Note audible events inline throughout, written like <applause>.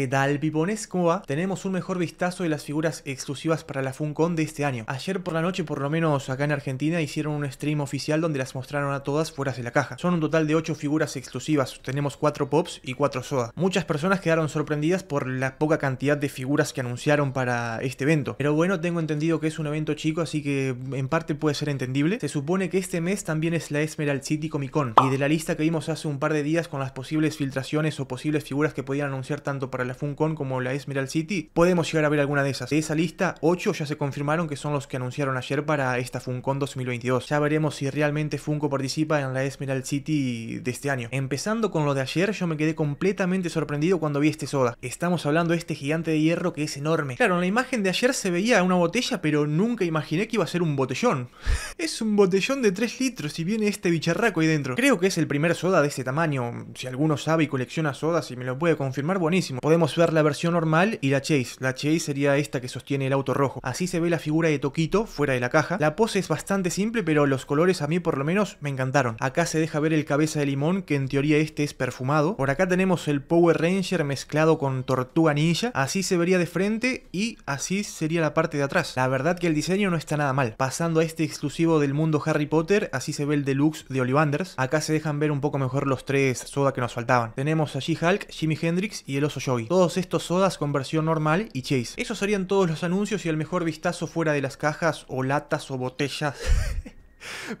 ¿Qué tal, pipones? Tenemos un mejor vistazo de las figuras exclusivas para la FunCon de este año. Ayer por la noche, por lo menos acá en Argentina, hicieron un stream oficial donde las mostraron a todas fuera de la caja. Son un total de 8 figuras exclusivas, tenemos 4 Pops y 4 Soa. Muchas personas quedaron sorprendidas por la poca cantidad de figuras que anunciaron para este evento. Pero bueno, tengo entendido que es un evento chico, así que en parte puede ser entendible. Se supone que este mes también es la Esmerald City Comic Con, y de la lista que vimos hace un par de días con las posibles filtraciones o posibles figuras que podían anunciar tanto para la Funcon como la Esmeral City, podemos llegar a ver alguna de esas. De esa lista, 8 ya se confirmaron que son los que anunciaron ayer para esta Funcon 2022. Ya veremos si realmente Funko participa en la Esmeralda City de este año. Empezando con lo de ayer, yo me quedé completamente sorprendido cuando vi este soda. Estamos hablando de este gigante de hierro que es enorme. Claro, en la imagen de ayer se veía una botella, pero nunca imaginé que iba a ser un botellón. <laughs> es un botellón de 3 litros y viene este bicharraco ahí dentro. Creo que es el primer soda de este tamaño. Si alguno sabe y colecciona sodas y me lo puede confirmar, buenísimo podemos ver la versión normal y la chase. La chase sería esta que sostiene el auto rojo. Así se ve la figura de Toquito fuera de la caja. La pose es bastante simple, pero los colores a mí por lo menos me encantaron. Acá se deja ver el cabeza de limón, que en teoría este es perfumado. Por acá tenemos el Power Ranger mezclado con Tortuga Ninja. Así se vería de frente y así sería la parte de atrás. La verdad que el diseño no está nada mal. Pasando a este exclusivo del mundo Harry Potter, así se ve el deluxe de Ollivanders. Acá se dejan ver un poco mejor los tres soda que nos faltaban. Tenemos a g hulk Jimi Hendrix y el oso Yogi. Todos estos sodas con versión normal y Chase. Esos serían todos los anuncios y el mejor vistazo fuera de las cajas o latas o botellas. <laughs>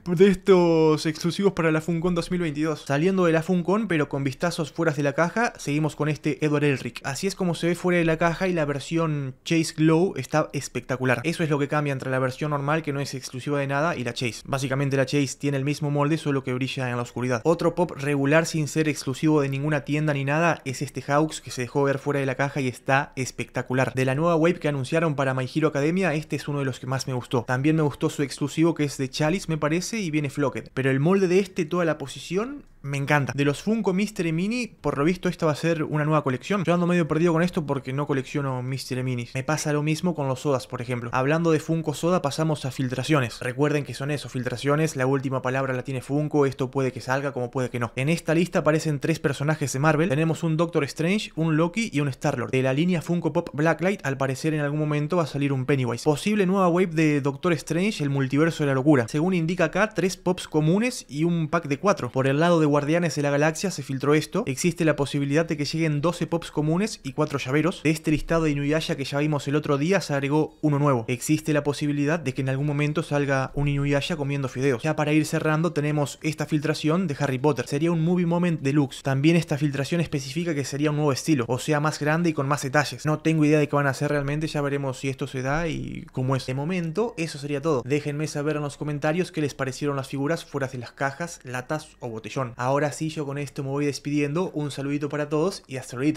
de estos exclusivos para la Funcon 2022. Saliendo de la Funcon, pero con vistazos fuera de la caja, seguimos con este Edward Elric. Así es como se ve fuera de la caja y la versión Chase Glow está espectacular. Eso es lo que cambia entre la versión normal, que no es exclusiva de nada, y la Chase. Básicamente la Chase tiene el mismo molde, solo que brilla en la oscuridad. Otro pop regular sin ser exclusivo de ninguna tienda ni nada es este Hawks que se dejó ver fuera de la caja y está espectacular. De la nueva wave que anunciaron para My Hero Academia, este es uno de los que más me gustó. También me gustó su exclusivo que es de Chalice, me parece, y viene flocket... Pero el molde de este, toda la posición, me encanta. De los Funko Mystery Mini, por lo visto esta va a ser una nueva colección. Yo ando medio perdido con esto porque no colecciono Mystery Minis. Me pasa lo mismo con los sodas, por ejemplo. Hablando de Funko Soda, pasamos a filtraciones. Recuerden que son eso, filtraciones. La última palabra la tiene Funko, esto puede que salga como puede que no. En esta lista aparecen tres personajes de Marvel. Tenemos un Doctor Strange, un Loki y un Star-Lord. De la línea Funko Pop Blacklight, al parecer en algún momento va a salir un Pennywise. Posible nueva wave de Doctor Strange, el multiverso de la locura. Según indica acá, tres pops comunes y un pack de cuatro. Por el lado de Guardianes de la Galaxia se filtró esto. Existe la posibilidad de que lleguen 12 pops comunes y 4 llaveros. De este listado de Inuyasha que ya vimos el otro día se agregó uno nuevo. Existe la posibilidad de que en algún momento salga un Inuyasha comiendo fideos. Ya para ir cerrando tenemos esta filtración de Harry Potter. Sería un Movie Moment Deluxe. También esta filtración especifica que sería un nuevo estilo, o sea, más grande y con más detalles. No tengo idea de qué van a hacer realmente, ya veremos si esto se da y cómo es. De momento, eso sería todo. Déjenme saber en los comentarios qué les parecieron las figuras fuera de las cajas, latas o botellón. Ahora sí, yo con esto me voy despidiendo. Un saludito para todos y hasta luego.